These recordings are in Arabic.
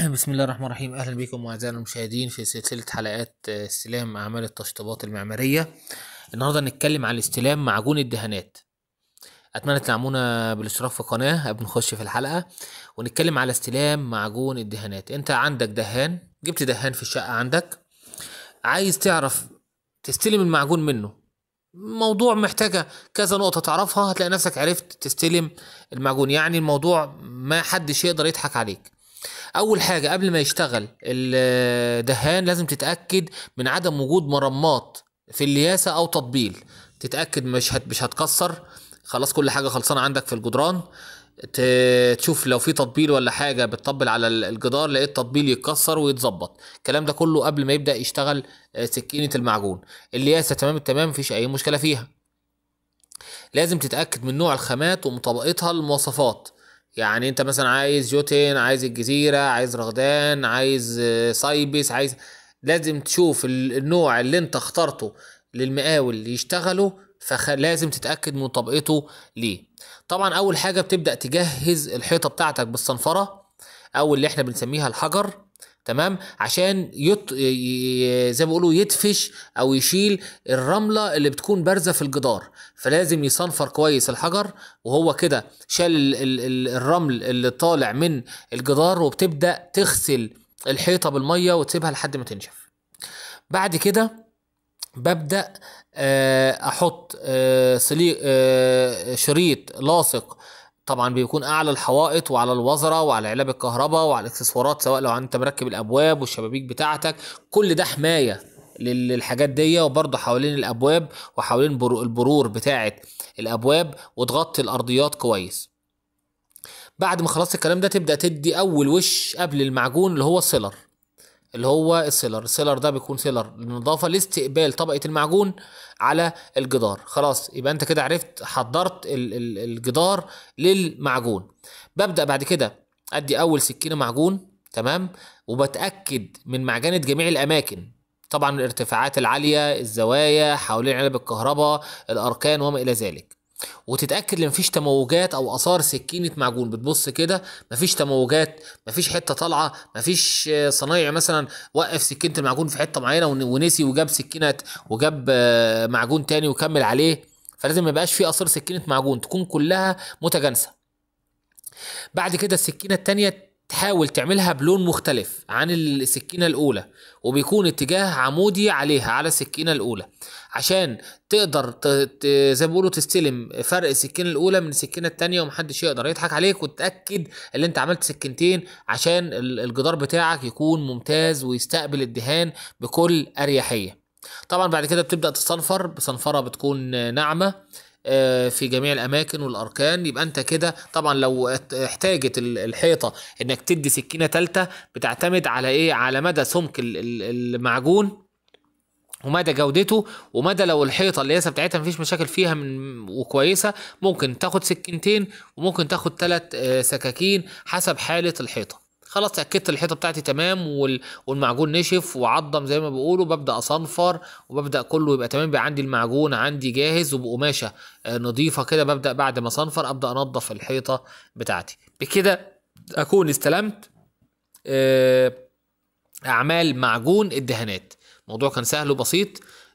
بسم الله الرحمن الرحيم اهلا بكم اعزائي المشاهدين في سلسله حلقات آه، استلام اعمال التشطيبات المعماريه النهارده هنتكلم على استلام معجون الدهانات اتمنى تدعمونا بالاشتراك في القناه قبل نخش في الحلقه ونتكلم على استلام معجون الدهانات انت عندك دهان جبت دهان في الشقه عندك عايز تعرف تستلم المعجون منه موضوع محتاجة كذا نقطة تعرفها هتلاقي نفسك عرفت تستلم المعجون يعني الموضوع ما حدش يقدر يضحك عليك اول حاجه قبل ما يشتغل الدهان لازم تتاكد من عدم وجود مرمات في الياسه او تطبيل تتاكد مش هت مش هتكسر خلاص كل حاجه خلصانه عندك في الجدران تشوف لو في تطبيل ولا حاجه بتطبل على الجدار لقيت تطبيل يتكسر ويتظبط الكلام ده كله قبل ما يبدا يشتغل آه، سكينه المعجون الياسه تمام التمام مفيش اي مشكله فيها لازم تتاكد من نوع الخامات ومطابقتها للمواصفات يعني انت مثلا عايز جوتن عايز الجزيرة عايز رغدان عايز سايبس آه، عايز لازم تشوف النوع اللي انت اخترته للمقاول اللي فلازم تتأكد من طبقته ليه طبعا اول حاجة بتبدأ تجهز الحيطة بتاعتك بالصنفرة او اللي احنا بنسميها الحجر تمام عشان يط... زي ما بيقولوا يدفش او يشيل الرمله اللي بتكون بارزه في الجدار فلازم يصنفر كويس الحجر وهو كده شال ال... ال... الرمل اللي طالع من الجدار وبتبدا تغسل الحيطه بالميه وتسيبها لحد ما تنشف بعد كده ببدا آه، احط صليق آه، آه، شريط لاصق طبعا بيكون اعلى الحوائط وعلى الوزره وعلى علب الكهرباء وعلى الاكسسوارات سواء لو انت مركب الابواب والشبابيك بتاعتك كل ده حمايه للحاجات دي وبرضه حوالين الابواب وحوالين البرور بتاعه الابواب وتغطي الارضيات كويس بعد ما خلصت الكلام ده تبدا تدي اول وش قبل المعجون اللي هو سيلر اللي هو السيلر السيلر ده بيكون سيلر للنظافه لاستقبال طبقه المعجون على الجدار خلاص يبقى انت كده عرفت حضرت الجدار للمعجون ببدا بعد كده ادي اول سكينه معجون تمام وبتاكد من معجنه جميع الاماكن طبعا الارتفاعات العاليه الزوايا حوالين علب الكهرباء الاركان وما الى ذلك وتتاكد ان مفيش تموجات او اثار سكينه معجون بتبص كده مفيش تموجات مفيش حته طالعه مفيش آه، صنايعي مثلا وقف سكينه المعجون في حته معينه ونسي وجاب سكينه وجاب آه، معجون تاني وكمل عليه فلازم ما يبقاش في اثار سكينه معجون تكون كلها متجانسه بعد كده السكينه التانيه تحاول تعملها بلون مختلف عن السكينة الأولى وبيكون اتجاه عمودي عليها على السكينة الأولى عشان تقدر زي ما بيقولوا تستلم فرق السكينة الأولى من السكينة التانية ومحدش يقدر يضحك عليك وتتأكد إن أنت عملت سكينتين عشان الجدار بتاعك يكون ممتاز ويستقبل الدهان بكل أريحية طبعا بعد كده بتبدأ تصنفر بصنفرة بتكون ناعمة آه، في جميع الاماكن والاركان يبقى انت كده طبعا لو احتاجت الحيطه انك تدي سكينه ثالثه بتعتمد على ايه على مدى سمك المعجون ومدى جودته ومدى لو الحيطه اللي هي بتاعتها مفيش مشاكل فيها من وكويسه ممكن تاخد سكينتين وممكن تاخد ثلاث آه، سكاكين حسب حاله الحيطه خلاص اتاكدت الحيطه بتاعتي تمام والمعجون نشف وعضم زي ما بيقولوا ببدا اصنفر وببدا كله يبقى تمام بقى عندي المعجون عندي جاهز وبقماشه آه، نظيفه كده ببدا بعد ما اصنفر ابدا انضف الحيطه بتاعتي بكده اكون استلمت آه، اعمال معجون الدهانات موضوع كان سهل وبسيط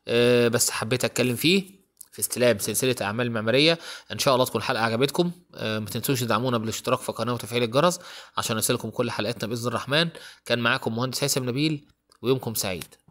آه، بس حبيت اتكلم فيه في استلام سلسله اعمال معماريه ان شاء الله تكون الحلقه عجبتكم آه، ما تنسوش تدعمونا بالاشتراك في القناه وتفعيل الجرس عشان يصلكم كل حلقاتنا باذن الرحمن كان معاكم مهندس هيثم نبيل ويومكم سعيد